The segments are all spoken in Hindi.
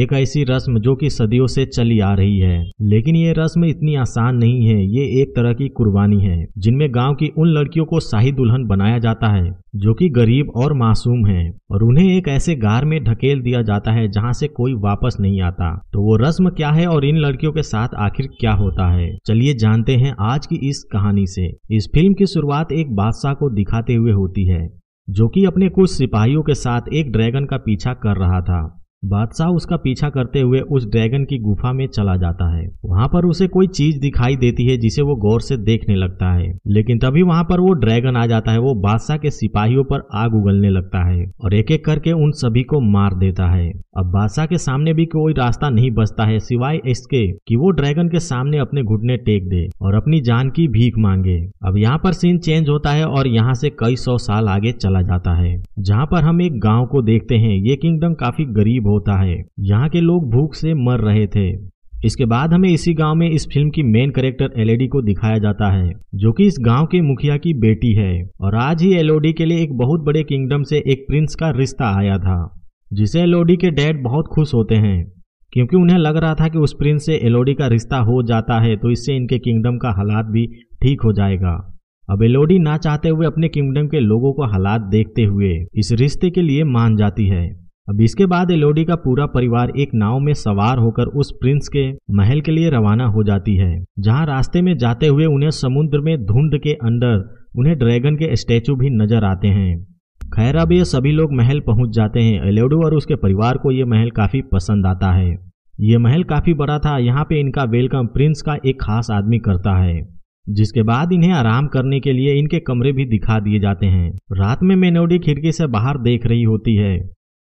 एक ऐसी रस्म जो कि सदियों से चली आ रही है लेकिन ये रस्म इतनी आसान नहीं है ये एक तरह की कुर्बानी है जिनमें गांव की उन लड़कियों को शाही दुल्हन बनाया जाता है जो कि गरीब और मासूम है और उन्हें एक ऐसे गार में ढकेल दिया जाता है जहां से कोई वापस नहीं आता तो वो रस्म क्या है और इन लड़कियों के साथ आखिर क्या होता है चलिए जानते हैं आज की इस कहानी से इस फिल्म की शुरुआत एक बादशाह को दिखाते हुए होती है जो कि अपने कुछ सिपाहियों के साथ एक ड्रैगन का पीछा कर रहा था बादशाह उसका पीछा करते हुए उस ड्रैगन की गुफा में चला जाता है वहां पर उसे कोई चीज दिखाई देती है जिसे वो गौर से देखने लगता है लेकिन तभी वहां पर वो ड्रैगन आ जाता है वो बादशाह के सिपाहियों पर आग उगलने लगता है और एक एक करके उन सभी को मार देता है अब बादशाह के सामने भी कोई रास्ता नहीं बचता है सिवाय इसके की वो ड्रैगन के सामने अपने घुटने टेक दे और अपनी जान की भीख मांगे अब यहाँ पर सीन चेंज होता है और यहाँ से कई सौ साल आगे चला जाता है जहाँ पर हम एक गाँव को देखते हैं ये किंगडम काफी गरीब होता है यहाँ के लोग भूख से मर रहे थे इसके बाद हमें इसी गांव में इस फिल्म की मेन करेक्टर एलईडी को दिखाया जाता है जो कि इस गांव के मुखिया की बेटी है और आज ही एलओडी के लिए एक बहुत बड़े किंगडम से एक प्रिंस का रिश्ता आया था जिसे एलओडी के डैड बहुत खुश होते हैं क्योंकि उन्हें लग रहा था कि उस प्रिंस से एलओडी का रिश्ता हो जाता है तो इससे इनके किंगडम का हालात भी ठीक हो जाएगा अब एलोडी ना चाहते हुए अपने किंगडम के लोगों को हालात देखते हुए इस रिश्ते के लिए मान जाती है अब इसके बाद एलोडी का पूरा परिवार एक नाव में सवार होकर उस प्रिंस के महल के लिए रवाना हो जाती है जहां रास्ते में जाते हुए उन्हें समुद्र में धुंध के अंदर उन्हें ड्रैगन के स्टैचू भी नजर आते हैं खैर अब ये सभी लोग महल पहुंच जाते हैं एलोडो और उसके परिवार को ये महल काफी पसंद आता है ये महल काफी बड़ा था यहाँ पे इनका वेलकम प्रिंस का एक खास आदमी करता है जिसके बाद इन्हें आराम करने के लिए इनके कमरे भी दिखा दिए जाते हैं रात में मेनोडी खिड़की से बाहर देख रही होती है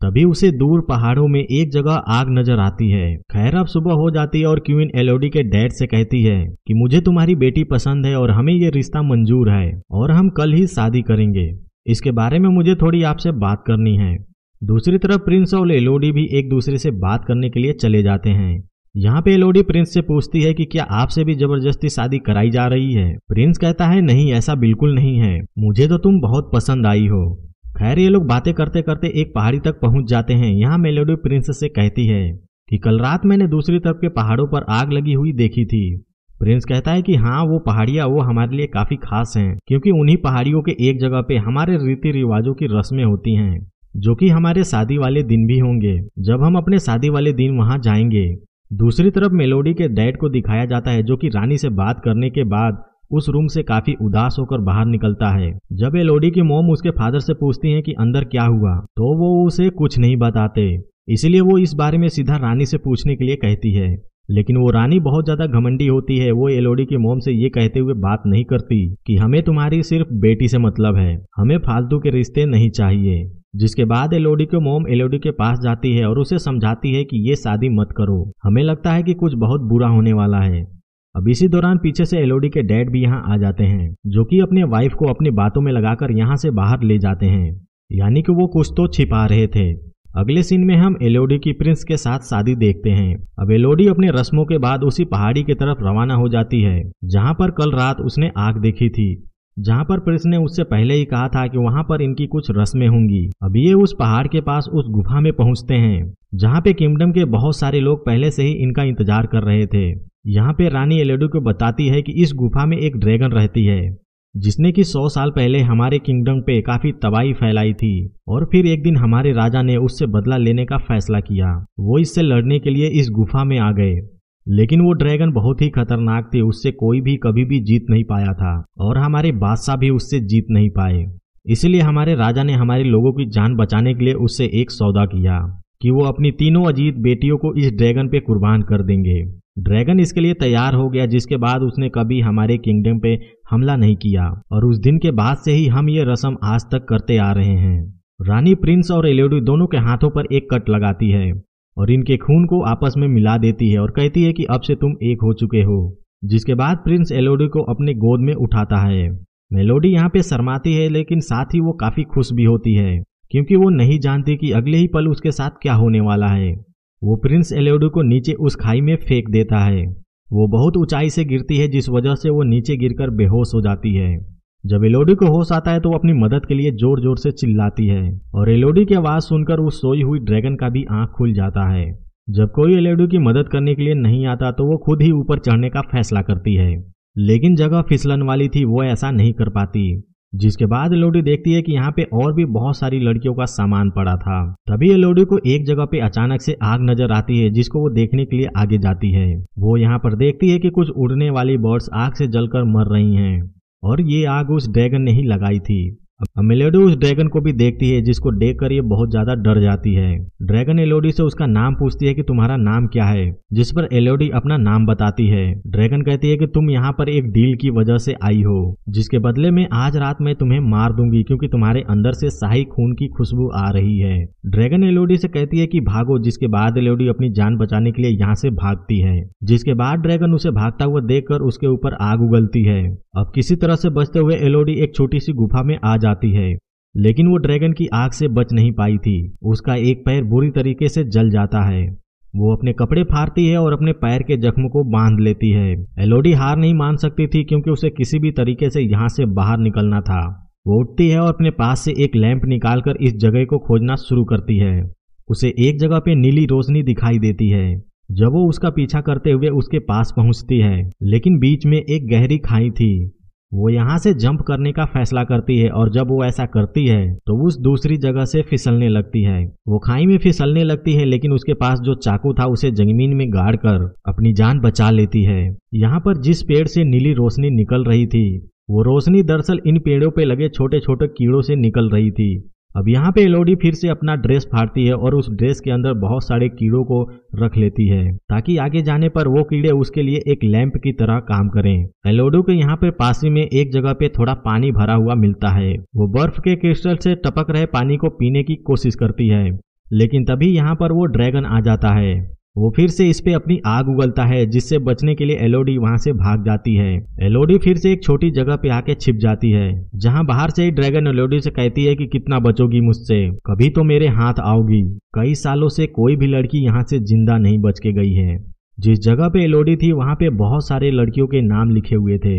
तभी उसे दूर पहाड़ों में एक जगह आग नजर आती है खैर अब सुबह हो जाती है और क्यूइन एलओडी के डैड से कहती है कि मुझे तुम्हारी बेटी पसंद है और हमें ये रिश्ता मंजूर है और हम कल ही शादी करेंगे इसके बारे में मुझे थोड़ी आपसे बात करनी है दूसरी तरफ प्रिंस और एलोडी भी एक दूसरे से बात करने के लिए चले जाते हैं यहाँ पे एलोडी प्रिंस से पूछती है कि क्या आपसे भी जबरदस्ती शादी कराई जा रही है प्रिंस कहता है नहीं ऐसा बिल्कुल नहीं है मुझे तो तुम बहुत पसंद आई हो खैर ये लोग बातें करते करते एक पहाड़ी तक पहुंच जाते हैं यहाँ मेलोडी प्रिंस से कहती है कि कल रात मैंने दूसरी तरफ के पहाड़ों पर आग लगी हुई देखी थी प्रिंस कहता है कि हाँ वो पहाड़ियाँ वो हमारे लिए काफी खास हैं क्योंकि उन्हीं पहाड़ियों के एक जगह पे हमारे रीति रिवाजों की रस्में होती हैं जो कि हमारे शादी वाले दिन भी होंगे जब हम अपने शादी वाले दिन वहां जाएंगे दूसरी तरफ मेलोडी के डैड को दिखाया जाता है जो कि रानी से बात करने के बाद उस रूम से काफी उदास होकर बाहर निकलता है जब एलोडी की मोम उसके फादर से पूछती है कि अंदर क्या हुआ तो वो उसे कुछ नहीं बताते इसलिए वो इस बारे में सीधा रानी से पूछने के लिए कहती है लेकिन वो रानी बहुत ज्यादा घमंडी होती है वो एलोडी की मोम से ये कहते हुए बात नहीं करती कि हमें तुम्हारी सिर्फ बेटी से मतलब है हमें फालतू के रिश्ते नहीं चाहिए जिसके बाद एलोडी के मोम एलोडी के पास जाती है और उसे समझाती है कि ये शादी मत करो हमें लगता है कि कुछ बहुत बुरा होने वाला है अब इसी दौरान पीछे से एलोडी के डैड भी यहाँ आ जाते हैं जो कि अपने वाइफ को अपनी बातों में लगाकर यहाँ से बाहर ले जाते हैं यानी कि वो कुछ तो छिपा रहे थे अगले सीन में हम एलओडी की प्रिंस के साथ शादी देखते हैं अब एलोडी अपने रस्मों के बाद उसी पहाड़ी की तरफ रवाना हो जाती है जहाँ पर कल रात उसने आग देखी थी जहाँ पर प्रिंस ने उससे पहले ही कहा था कि वहाँ पर इनकी कुछ रस्में होंगी अब ये उस पहाड़ के पास उस गुफा में पहुँचते हैं जहाँ पे किंगडम के बहुत सारे लोग पहले से ही इनका इंतजार कर रहे थे यहाँ पे रानी एलेडो को बताती है कि इस गुफा में एक ड्रैगन रहती है जिसने कि सौ साल पहले हमारे किंगडम पे काफी तबाही फैलाई थी और फिर एक दिन हमारे राजा ने उससे बदला लेने का फैसला किया वो इससे लड़ने के लिए इस गुफा में आ गए लेकिन वो ड्रैगन बहुत ही खतरनाक थे उससे कोई भी कभी भी जीत नहीं पाया था और हमारे बादशाह भी उससे जीत नहीं पाए इसलिए हमारे राजा ने हमारे लोगों की जान बचाने के लिए उससे एक सौदा किया कि वो अपनी तीनों अजीत बेटियों को इस ड्रैगन पे कुर्बान कर देंगे ड्रैगन इसके लिए तैयार हो गया जिसके बाद उसने कभी हमारे किंगडम पे हमला नहीं किया और उस दिन के बाद से ही हम ये रस्म आज तक करते आ रहे हैं रानी प्रिंस और एलेडी दोनों के हाथों पर एक कट लगाती है और इनके खून को आपस में मिला देती है और कहती है कि अब से तुम एक हो चुके हो जिसके बाद प्रिंस एलोडी को अपने गोद में उठाता है मेलोडी यहाँ पे शर्माती है लेकिन साथ ही वो काफी खुश भी होती है क्योंकि वो नहीं जानती कि अगले ही पल उसके साथ क्या होने वाला है वो प्रिंस एलेडू को नीचे उस खाई में फेंक देता है वो बहुत ऊंचाई से गिरती है जिस वजह से वो नीचे गिरकर बेहोश हो जाती है जब एलोडी को होश आता है तो वो अपनी मदद के लिए जोर जोर से चिल्लाती है और एलोडी की आवाज सुनकर उस सोई हुई ड्रैगन का भी आंख खुल जाता है जब कोई एलेडू की मदद करने के लिए नहीं आता तो वो खुद ही ऊपर चढ़ने का फैसला करती है लेकिन जगह फिसलन वाली थी वो ऐसा नहीं कर पाती जिसके बाद एलोडी देखती है कि यहाँ पे और भी बहुत सारी लड़कियों का सामान पड़ा था तभी एलोडी को एक जगह पे अचानक से आग नजर आती है जिसको वो देखने के लिए आगे जाती है वो यहाँ पर देखती है कि कुछ उड़ने वाली बर्ड्स आग से जलकर मर रही हैं और ये आग उस ड्रैगन ने ही लगाई थी मेलोडी उस ड्रैगन को भी देखती है जिसको देख कर ये बहुत ज्यादा डर जाती है ड्रैगन एलोडी से उसका नाम पूछती है कि तुम्हारा नाम क्या है जिस पर एलोडी अपना नाम बताती है ड्रैगन कहती है कि तुम यहाँ पर एक डील की वजह से आई हो जिसके बदले में आज रात मैं तुम्हें मार दूंगी क्योंकि तुम्हारे अंदर से शाही खून की खुशबू आ रही है ड्रैगन एलोडी से कहती है कि भागो जिसके बाद एलोडी अपनी जान बचाने के लिए यहाँ से भागती है जिसके बाद ड्रैगन उसे भागता हुआ देख उसके ऊपर आग उगलती है अब किसी तरह से बचते हुए एलोडी एक छोटी सी गुफा में आ जाती है लेकिन वो ड्रैगन की आग से बच नहीं पाई थी उसका एक पैर बुरी तरीके से जल जाता है वो अपने कपड़े फाड़ती है और अपने पैर के जख्म को बांध लेती है एलोडी हार नहीं मान सकती थी क्योंकि उसे किसी भी तरीके से यहाँ से बाहर निकलना था वो उठती है और अपने पास से एक लैंप निकालकर इस जगह को खोजना शुरू करती है उसे एक जगह पे नीली रोशनी दिखाई देती है जब वो उसका पीछा करते हुए उसके पास पहुंचती है लेकिन बीच में एक गहरी खाई थी वो यहाँ से जंप करने का फैसला करती है और जब वो ऐसा करती है तो उस दूसरी जगह से फिसलने लगती है वो खाई में फिसलने लगती है लेकिन उसके पास जो चाकू था उसे जमीन में गाड़ कर अपनी जान बचा लेती है यहाँ पर जिस पेड़ से नीली रोशनी निकल रही थी वो रोशनी दरअसल इन पेड़ों पे लगे छोटे छोटे कीड़ों से निकल रही थी अब यहाँ पे एलोडी फिर से अपना ड्रेस फाड़ती है और उस ड्रेस के अंदर बहुत सारे कीड़ों को रख लेती है ताकि आगे जाने पर वो कीड़े उसके लिए एक लैंप की तरह काम करें एलोडो के यहाँ पे पासी में एक जगह पे थोड़ा पानी भरा हुआ मिलता है वो बर्फ के क्रिस्टल से टपक रहे पानी को पीने की कोशिश करती है लेकिन तभी यहाँ पर वो ड्रैगन आ जाता है वो फिर से इस पे अपनी आग उगलता है जिससे बचने के लिए एलओडी वहां से भाग जाती है एलओडी फिर से एक छोटी जगह पे आके छिप जाती है जहां बाहर से ही ड्रैगन एलओडी से कहती है कि कितना बचोगी मुझसे कभी तो मेरे हाथ आओगी कई सालों से कोई भी लड़की यहाँ से जिंदा नहीं बच के गई है जिस जगह पे एलओडी थी वहां पे बहुत सारे लड़कियों के नाम लिखे हुए थे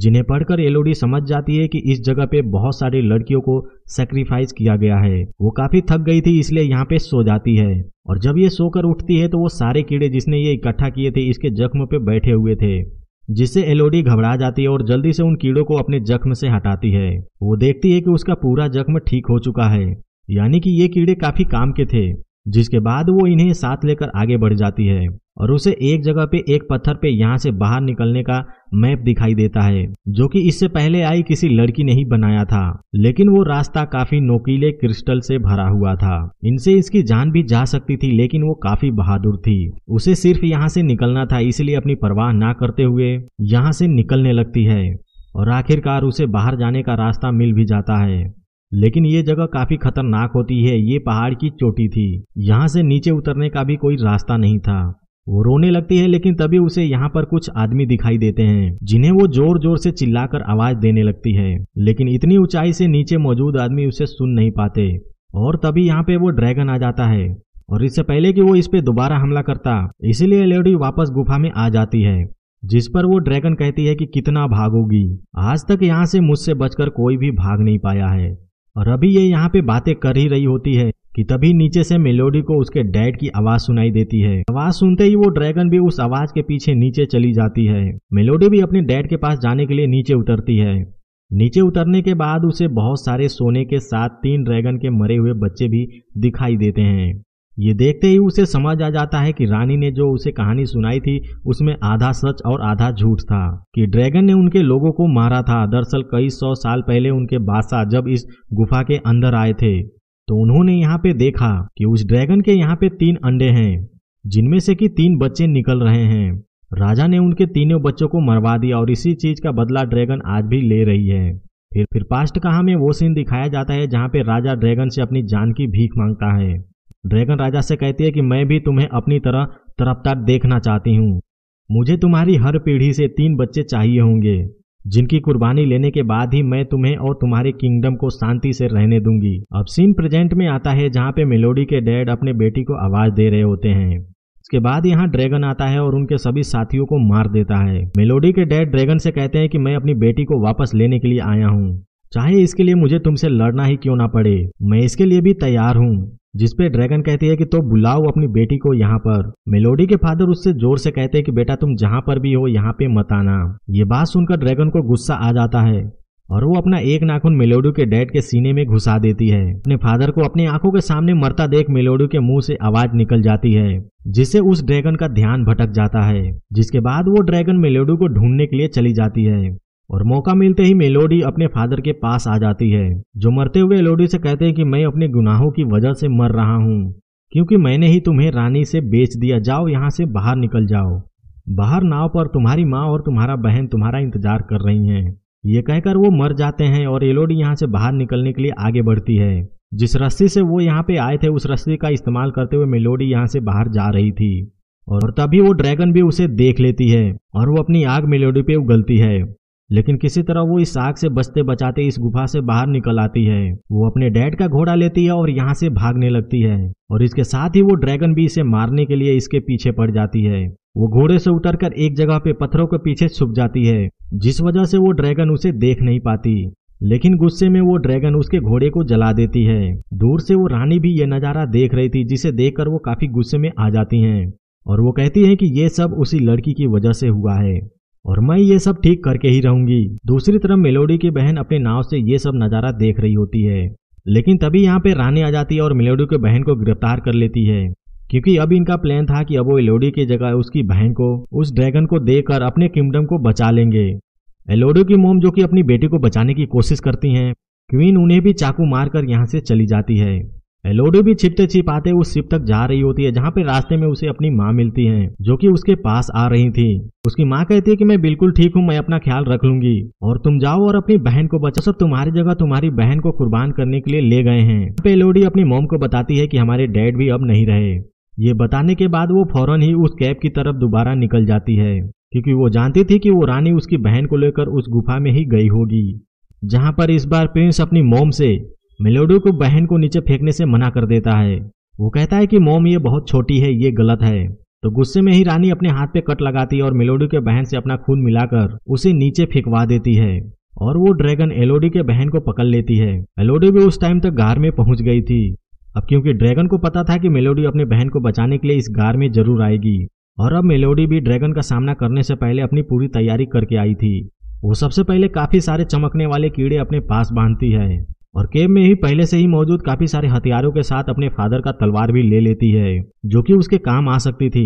जिन्हें पढ़कर एलोडी समझ जाती है कि इस जगह पे बहुत सारी लड़कियों को सेक्रीफाइस किया गया है वो काफी थक गई थी इसलिए यहाँ पे सो जाती है और जब ये सोकर उठती है तो वो सारे कीड़े जिसने ये इकट्ठा किए थे इसके जख्म पे बैठे हुए थे जिससे एलोडी घबरा जाती है और जल्दी से उन कीड़ों को अपने जख्म से हटाती है वो देखती है कि उसका पूरा जख्म ठीक हो चुका है यानी कि ये कीड़े काफी काम के थे जिसके बाद वो इन्हें साथ लेकर आगे बढ़ जाती है और उसे एक जगह पे एक पत्थर पे यहाँ से बाहर निकलने का मैप दिखाई देता है जो कि इससे पहले आई किसी लड़की ने ही बनाया था लेकिन वो रास्ता काफी नोकीले क्रिस्टल से भरा हुआ था इनसे इसकी जान भी जा सकती थी लेकिन वो काफी बहादुर थी उसे सिर्फ यहाँ से निकलना था इसलिए अपनी परवाह ना करते हुए यहाँ से निकलने लगती है और आखिरकार उसे बाहर जाने का रास्ता मिल भी जाता है लेकिन ये जगह काफी खतरनाक होती है ये पहाड़ की चोटी थी यहाँ से नीचे उतरने का भी कोई रास्ता नहीं था वो रोने लगती है लेकिन तभी उसे यहाँ पर कुछ आदमी दिखाई देते हैं जिन्हें वो जोर जोर से चिल्लाकर आवाज देने लगती है लेकिन इतनी ऊंचाई से नीचे मौजूद आदमी उसे सुन नहीं पाते और तभी यहाँ पे वो ड्रैगन आ जाता है और इससे पहले कि वो इस पे दोबारा हमला करता इसीलिए लेडी वापस गुफा में आ जाती है जिस पर वो ड्रैगन कहती है कि कितना भागोगी आज तक यहाँ से मुझसे बचकर कोई भी भाग नहीं पाया है और अभी ये यहाँ पे बातें कर ही रही होती है कि तभी नीचे से मेलोडी को उसके डैड की आवाज सुनाई देती है आवाज सुनते ही वो ड्रैगन भी उस आवाज के पीछे नीचे चली जाती है मेलोडी भी अपने डैड के पास जाने के लिए नीचे उतरती है नीचे उतरने के बाद उसे बहुत सारे सोने के साथ तीन ड्रैगन के मरे हुए बच्चे भी दिखाई देते हैं ये देखते ही उसे समझ आ जाता है कि रानी ने जो उसे कहानी सुनाई थी उसमें आधा सच और आधा झूठ था कि ड्रैगन ने उनके लोगों को मारा था दरअसल कई सौ साल पहले उनके बादशाह जब इस गुफा के अंदर आए थे तो उन्होंने यहाँ पे देखा कि उस ड्रैगन के यहाँ पे तीन अंडे हैं जिनमें से कि तीन बच्चे निकल रहे हैं राजा ने उनके तीनों बच्चों को मरवा दिया और इसी चीज का बदला ड्रैगन आज भी ले रही है फिर फिर पास्ट कहा में वो सीन दिखाया जाता है जहाँ पे राजा ड्रैगन से अपनी जान की भीख मांगता है ड्रैगन राजा से कहती है कि मैं भी तुम्हें अपनी तरह तरफदार देखना चाहती हूँ मुझे तुम्हारी हर पीढ़ी से तीन बच्चे चाहिए होंगे जिनकी कुर्बानी लेने के बाद ही मैं तुम्हें और तुम्हारे किंगडम को शांति से रहने दूंगी अब सीन प्रेजेंट में आता है जहाँ पे मेलोडी के डैड अपने बेटी को आवाज दे रहे होते हैं उसके बाद यहाँ ड्रैगन आता है और उनके सभी साथियों को मार देता है मेलोडी के डैड ड्रैगन से कहते हैं कि मैं अपनी बेटी को वापस लेने के लिए आया हूँ चाहे इसके लिए मुझे तुमसे लड़ना ही क्यों ना पड़े मैं इसके लिए भी तैयार हूँ जिसपे ड्रैगन कहती है कि तो बुलाओ अपनी बेटी को यहाँ पर मेलोडी के फादर उससे जोर से कहते हैं कि बेटा तुम जहाँ पर भी हो यहाँ पे मत आना ये बात सुनकर ड्रैगन को गुस्सा आ जाता है और वो अपना एक नाखून मेलोडू के डैड के सीने में घुसा देती है अपने फादर को अपनी आंखों के सामने मरता देख मेलोडू के मुंह से आवाज निकल जाती है जिससे उस ड्रैगन का ध्यान भटक जाता है जिसके बाद वो ड्रैगन मेलोडू को ढूंढने के लिए चली जाती है और मौका मिलते ही मेलोडी अपने फादर के पास आ जाती है जो मरते हुए एलोडी से कहते हैं कि मैं अपने गुनाहों की वजह से मर रहा हूँ क्योंकि मैंने ही तुम्हें रानी से बेच दिया जाओ यहाँ से बाहर निकल जाओ बाहर नाव पर तुम्हारी माँ और तुम्हारा बहन तुम्हारा इंतजार कर रही हैं ये कहकर वो मर जाते हैं और एलोडी यहाँ से बाहर निकलने के लिए आगे बढ़ती है जिस रस्सी से वो यहाँ पे आए थे उस रस्सी का इस्तेमाल करते हुए मेलोडी यहाँ से बाहर जा रही थी और तभी वो ड्रैगन भी उसे देख लेती है और वो अपनी आग मेलोडी पे उगलती है लेकिन किसी तरह वो इस आग से बचते बचाते इस गुफा से बाहर निकल आती है वो अपने डैड का घोड़ा लेती है और यहाँ से भागने लगती है और इसके साथ ही वो ड्रैगन भी इसे मारने के लिए इसके पीछे पड़ जाती है वो घोड़े से उतरकर एक जगह पे पत्थरों के पीछे छुप जाती है जिस वजह से वो ड्रैगन उसे देख नहीं पाती लेकिन गुस्से में वो ड्रैगन उसके घोड़े को जला देती है दूर से वो रानी भी ये नज़ारा देख रही थी जिसे देखकर वो काफी गुस्से में आ जाती हैं और वो कहती है कि ये सब उसी लड़की की वजह से हुआ है और मैं ये सब ठीक करके ही रहूंगी दूसरी तरफ मेलोडी की बहन अपने नाव से ये सब नज़ारा देख रही होती है लेकिन तभी यहाँ पे रानी आ जाती है और मेलोडी के बहन को गिरफ्तार कर लेती है क्योंकि अब इनका प्लान था कि अब वो एलोडी की जगह उसकी बहन को उस ड्रैगन को देकर अपने किंगडम को बचा लेंगे एलोडी की मोम जो कि अपनी बेटी को बचाने की कोशिश करती हैं क्वीन उन्हें भी चाकू मारकर यहाँ से चली जाती है एलोडी भी छिपते छिपाते उस शिप तक जा रही होती है जहाँ पे रास्ते में उसे अपनी माँ मिलती है जो कि उसके पास आ रही थी उसकी माँ कहती है कि मैं बिल्कुल ठीक हूँ मैं अपना ख्याल रख लूंगी और तुम जाओ और अपनी बहन को बचाओ सब तुम्हारी जगह तुम्हारी बहन को कुर्बान करने के लिए ले गए हैं पे एलोडी अपनी मोम को बताती है की हमारे डैड भी अब नहीं रहे ये बताने के बाद वो फौरन ही उस कैब की तरफ दोबारा निकल जाती है क्योंकि वो जानती थी कि वो रानी उसकी बहन को लेकर उस गुफा में ही गई होगी जहां पर इस बार प्रिंस अपनी मोम से मेलोडो को बहन को नीचे फेंकने से मना कर देता है वो कहता है कि मोम ये बहुत छोटी है ये गलत है तो गुस्से में ही रानी अपने हाथ पे कट लगाती है और मेलोडी के बहन से अपना खून मिलाकर उसे नीचे फेंकवा देती है और वो ड्रैगन एलोडी के बहन को पकड़ लेती है एलोडी भी उस टाइम तक गार में पहुंच गई थी अब क्योंकि ड्रैगन को पता था कि मेलोडी अपने बहन को बचाने के लिए इस गार में जरूर आएगी और अब मेलोडी भी ड्रैगन का सामना करने से पहले अपनी पूरी तैयारी करके आई थी वो सबसे पहले काफी सारे चमकने वाले कीड़े अपने पास बांधती है और केव में ही पहले से ही मौजूद काफी सारे हथियारों के साथ अपने फादर का तलवार भी ले लेती है जो कि उसके काम आ सकती थी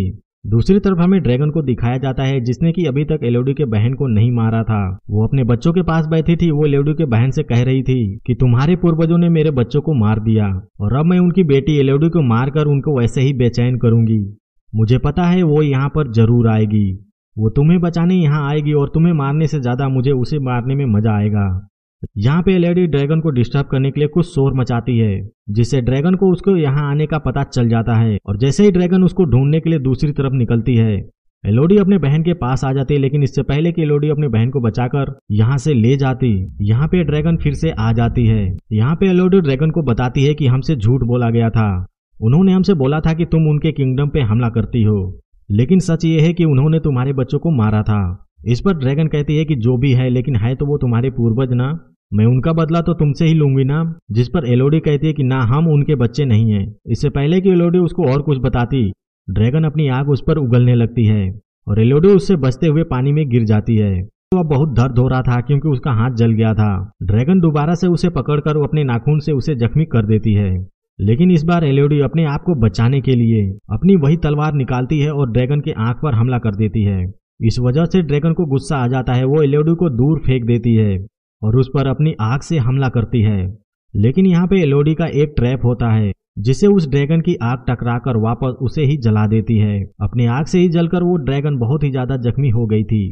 दूसरी तरफ हमें ड्रैगन को दिखाया जाता है जिसने कि अभी तक एलोडी के बहन को नहीं मारा था वो अपने बच्चों के पास बैठी थी वो एलोडी के बहन से कह रही थी कि तुम्हारे पूर्वजों ने मेरे बच्चों को मार दिया और अब मैं उनकी बेटी एलोडी को मारकर उनको वैसे ही बेचैन करूंगी मुझे पता है वो यहाँ पर जरूर आएगी वो तुम्हें बचाने यहाँ आएगी और तुम्हें मारने से ज्यादा मुझे उसे मारने में मजा आएगा यहाँ पे एलईडी ड्रैगन को डिस्टर्ब करने के लिए कुछ शोर मचाती है जिससे ड्रैगन को उसको यहाँ आने का पता चल जाता है और जैसे ही ड्रैगन उसको ढूंढने के लिए दूसरी तरफ निकलती है एलोडी अपने बहन के पास आ जाती है लेकिन इससे पहले कि एलोडी अपने बहन को बचाकर यहाँ से ले जाती यहाँ पे ड्रैगन फिर से आ जाती है यहाँ पे एलोडी ड्रैगन को बताती है कि हमसे झूठ बोला गया था उन्होंने हमसे बोला था कि तुम उनके किंगडम पे हमला करती हो लेकिन सच ये है कि उन्होंने तुम्हारे बच्चों को मारा था इस पर ड्रैगन कहती है कि जो भी है लेकिन है तो वो तुम्हारे पूर्वज ना मैं उनका बदला तो तुमसे ही लूंगी ना जिस पर एलोडी कहती है कि ना हम उनके बच्चे नहीं हैं इससे पहले कि एलोडी उसको और कुछ बताती ड्रैगन अपनी आग उस पर उगलने लगती है और एलोडी उससे बचते हुए पानी में गिर जाती है तो अब बहुत दर्द हो रहा था क्योंकि उसका हाथ जल गया था ड्रैगन दोबारा से उसे पकड़कर अपने नाखून से उसे जख्मी कर देती है लेकिन इस बार एलोडी अपने आप को बचाने के लिए अपनी वही तलवार निकालती है और ड्रैगन की आंख पर हमला कर देती है इस वजह से ड्रैगन को गुस्सा आ जाता है वो एलोडी को दूर फेंक देती है और उस पर अपनी आग से हमला करती है लेकिन यहाँ पे एलोडी का एक ट्रैप होता है जिसे उस ड्रैगन की आग टकराकर वापस उसे ही जला देती है अपनी आग से ही जलकर वो ड्रैगन बहुत ही ज्यादा जख्मी हो गई थी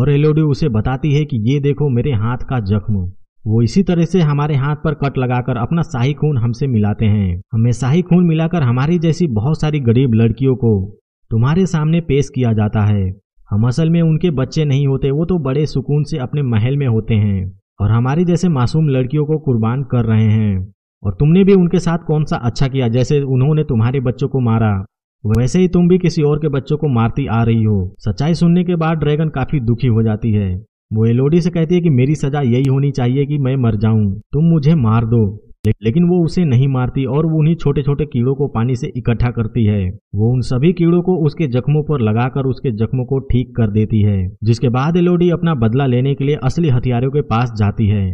और एलोडी उसे बताती है कि ये देखो मेरे हाथ का जख्म वो इसी तरह से हमारे हाथ पर कट लगाकर अपना शाही खून हमसे मिलाते हैं हमें शाही खून मिलाकर हमारी जैसी बहुत सारी गरीब लड़कियों को तुम्हारे सामने पेश किया जाता है हम असल में उनके बच्चे नहीं होते वो तो बड़े सुकून से अपने महल में होते हैं और हमारे जैसे मासूम लड़कियों को कुर्बान कर रहे हैं और तुमने भी उनके साथ कौन सा अच्छा किया जैसे उन्होंने तुम्हारे बच्चों को मारा वैसे ही तुम भी किसी और के बच्चों को मारती आ रही हो सच्चाई सुनने के बाद ड्रैगन काफी दुखी हो जाती है वो एलोडी से कहती है कि मेरी सजा यही होनी चाहिए कि मैं मर जाऊं तुम मुझे मार दो लेकिन वो उसे नहीं मारती और वो उन्हीं छोटे छोटे कीड़ों को पानी से इकट्ठा करती है वो उन सभी कीड़ों को उसके जख्मों पर लगाकर उसके जख्मों को ठीक कर देती है जिसके बाद एलोडी अपना बदला लेने के लिए असली हथियारों के पास जाती है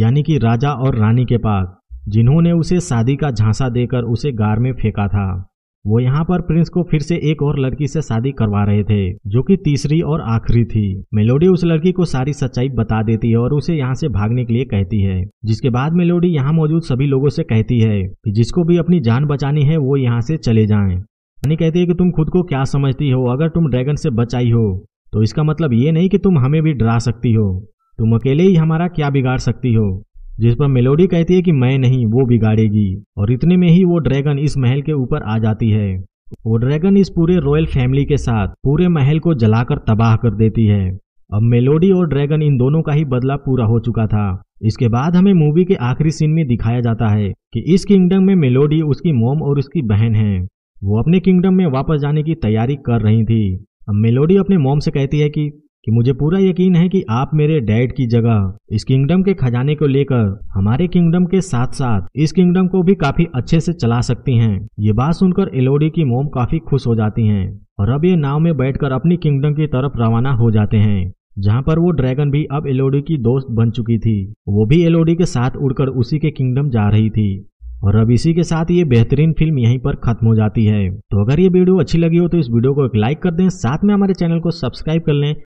यानी कि राजा और रानी के पास जिन्होंने उसे शादी का झांसा देकर उसे गार में फेंका था वो यहाँ पर प्रिंस को फिर से एक और लड़की से शादी करवा रहे थे जो कि तीसरी और आखिरी थी मेलोडी उस लड़की को सारी सच्चाई बता देती है और उसे यहाँ से भागने के लिए कहती है जिसके बाद मेलोडी यहाँ मौजूद सभी लोगों से कहती है कि जिसको भी अपनी जान बचानी है वो यहाँ से चले जाए रानी कहती है कि तुम खुद को क्या समझती हो अगर तुम ड्रैगन से बचाई हो तो इसका मतलब ये नहीं कि तुम हमें भी डरा सकती हो तुम अकेले ही हमारा क्या बिगाड़ सकती हो जिस पर मेलोडी कहती है कि मैं नहीं वो बिगाड़ेगी और इतने में ही वो ड्रैगन इस महल के ऊपर आ जाती है वो ड्रैगन इस पूरे रॉयल फैमिली के साथ पूरे महल को जलाकर तबाह कर देती है अब मेलोडी और ड्रैगन इन दोनों का ही बदला पूरा हो चुका था इसके बाद हमें मूवी के आखिरी सीन में दिखाया जाता है कि इस किंगडम में मेलोडी उसकी मोम और उसकी बहन है वो अपने किंगडम में वापस जाने की तैयारी कर रही थी अब मेलोडी अपने मोम से कहती है कि कि मुझे पूरा यकीन है कि आप मेरे डैड की जगह इस किंगडम के खजाने को लेकर हमारे किंगडम के साथ साथ इस किंगडम को भी काफी अच्छे से चला सकती हैं ये बात सुनकर एलोडी की मोम काफी खुश हो जाती हैं और अब ये नाव में बैठकर अपनी किंगडम की तरफ रवाना हो जाते हैं जहाँ पर वो ड्रैगन भी अब एलोडी की दोस्त बन चुकी थी वो भी एलोडी के साथ उड़कर उसी के किंगडम जा रही थी और अब इसी के साथ ये बेहतरीन फिल्म यहीं पर खत्म हो जाती है तो अगर ये वीडियो अच्छी लगी हो तो इस वीडियो को एक लाइक कर दें साथ में हमारे चैनल को सब्सक्राइब कर लें